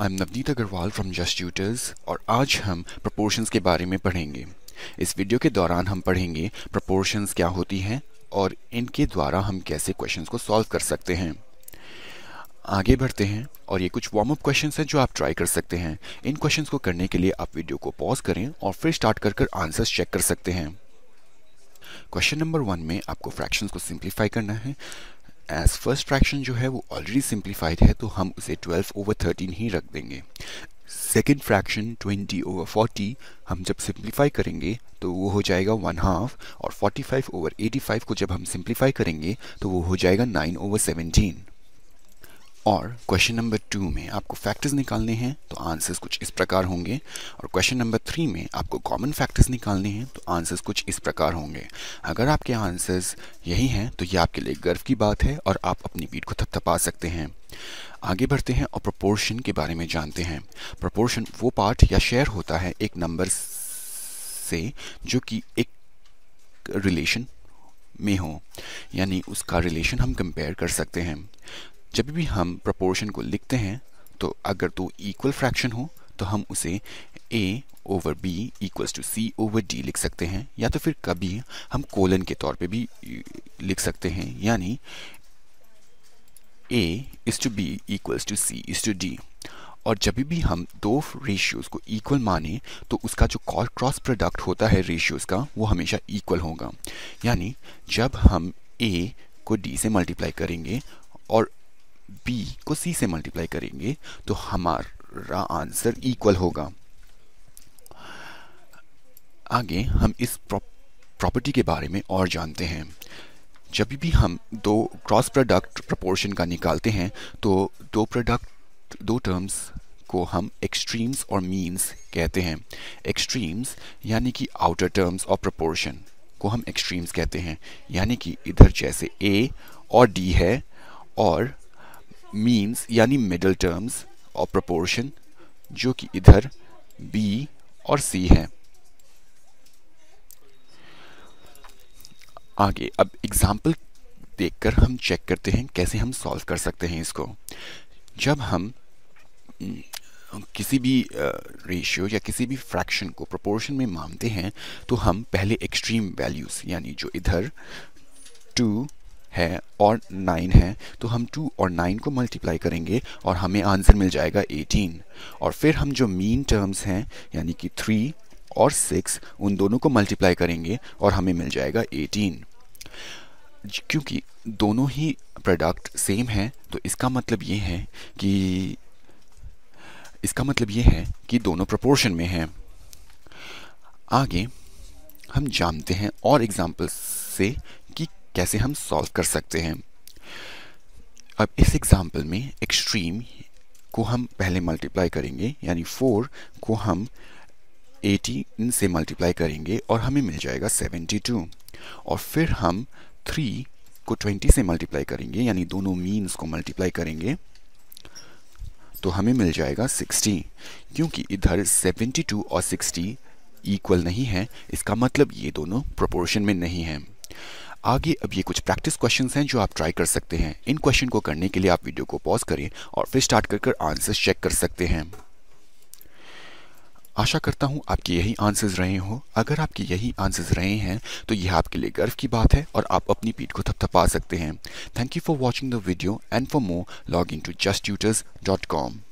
I am Navneet Agarwal from just tutors और आज हम प्रपोर्शंस के बारे में पढ़ेंगे इस वीडियो के दौरान हम पढ़ेंगे प्रपोर्शंस क्या होती हैं और इनके द्वारा हम कैसे क्वेश्चंस को सॉल्व कर सकते हैं आगे बढ़ते हैं और ये कुछ वार्म अप क्वेश्चन हैं जो आप ट्राई कर सकते हैं इन क्वेश्चन को करने के लिए आप वीडियो को पॉज करें और फिर स्टार्ट कर कर आंसर्स चेक कर सकते हैं क्वेश्चन नंबर वन में आपको फ्रैक्शंस को सिंप्लीफाई करना है एज फर्स्ट फ्रैक्शन जो है वो ऑलरेडी सिंप्लीफाइड है तो हम उसे 12 ओवर 13 ही रख देंगे सेकेंड फ्रैक्शन 20 ओवर 40 हम जब सिंप्लीफाई करेंगे तो वो हो जाएगा वन हाफ और 45 ओवर 85 को जब हम सिंप्लीफाई करेंगे तो वो हो जाएगा 9 ओवर 17 और क्वेश्चन नंबर टू में आपको फैक्टर्स निकालने हैं तो आंसर्स कुछ इस प्रकार होंगे और क्वेश्चन नंबर थ्री में आपको कॉमन फैक्टर्स निकालने हैं तो आंसर्स कुछ इस प्रकार होंगे अगर आपके आंसर्स यही हैं तो ये आपके लिए गर्व की बात है और आप अपनी पीठ को थपथपा सकते हैं आगे बढ़ते हैं और प्रोपोर्शन के बारे में जानते हैं प्रोपोर्शन वो पार्ट या शेयर होता है एक नंबर से जो कि एक रिलेशन में हो यानी उसका रिलेशन हम कंपेयर कर सकते हैं जब भी हम प्रपोर्शन को लिखते हैं तो अगर तो इक्वल फ्रैक्शन हो तो हम उसे A over B equals to C over D लिख सकते हैं या तो फिर कभी हम कोलन के तौर पे भी लिख सकते हैं यानी A is to B equals to C is to D और जब भी हम दो रेशियोज़ को इक्वल माने तो उसका जो कॉल क्रॉस प्रोडक्ट होता है रेशियोज़ का वो हमेशा इक्वल होगा यानी जब हम ए को डी से मल्टीप्लाई करेंगे और बी को सी से मल्टीप्लाई करेंगे तो हमारा आंसर इक्वल होगा आगे हम इस प्रॉपर्टी के बारे में और जानते हैं जब भी हम दो क्रॉस प्रोडक्ट प्रपोर्शन का निकालते हैं तो दो प्रोडक्ट दो टर्म्स को हम एक्सट्रीम्स और मीन्स कहते हैं एक्सट्रीम्स यानी कि आउटर टर्म्स और प्रपोर्शन को हम एक्सट्रीम्स कहते हैं यानी कि इधर जैसे ए और डी है और मीन्स यानी मिडल टर्म्स और प्रोपोर्शन जो कि इधर बी और सी है आगे अब एग्जाम्पल देखकर हम चेक करते हैं कैसे हम सॉल्व कर सकते हैं इसको जब हम हम्म, किसी भी रेशियो या किसी भी फ्रैक्शन को प्रोपोर्शन में मानते हैं तो हम पहले एक्सट्रीम वैल्यूज़ यानी जो इधर टू है और नाइन है तो हम टू और नाइन को मल्टीप्लाई करेंगे और हमें आंसर मिल जाएगा एटीन और फिर हम जो मीन टर्म्स हैं यानी कि थ्री और सिक्स उन दोनों को मल्टीप्लाई करेंगे और हमें मिल जाएगा एटीन क्योंकि दोनों ही प्रोडक्ट सेम है तो इसका मतलब ये है कि इसका मतलब ये है कि दोनों प्रोपोर्शन में हैं आगे हम जानते हैं और एग्जांपल्स से कैसे हम सॉल्व कर सकते हैं अब इस एग्ज़ाम्पल में एक्सट्रीम को हम पहले मल्टीप्लाई करेंगे यानी फोर को हम एटी से मल्टीप्लाई करेंगे और हमें मिल जाएगा सेवेंटी टू और फिर हम थ्री को ट्वेंटी से मल्टीप्लाई करेंगे यानी दोनों मीन्स को मल्टीप्लाई करेंगे तो हमें मिल जाएगा सिक्सटी क्योंकि इधर सेवेंटी टू और सिक्सटी इक्वल नहीं है इसका मतलब ये दोनों प्रोपोर्शन में नहीं है आगे अब ये कुछ प्रैक्टिस क्वेश्चंस हैं जो आप ट्राई कर सकते हैं इन क्वेश्चन को करने के लिए आप वीडियो को पॉज करें और फिर स्टार्ट कर कर आंसर्स चेक कर सकते हैं आशा करता हूँ आपके यही आंसर्स रहे हो अगर आपके यही आंसर्स रहे हैं तो यह आपके लिए गर्व की बात है और आप अपनी पीठ को थपथपा सकते हैं thank you for watching the video and for more log in to just tutors dot com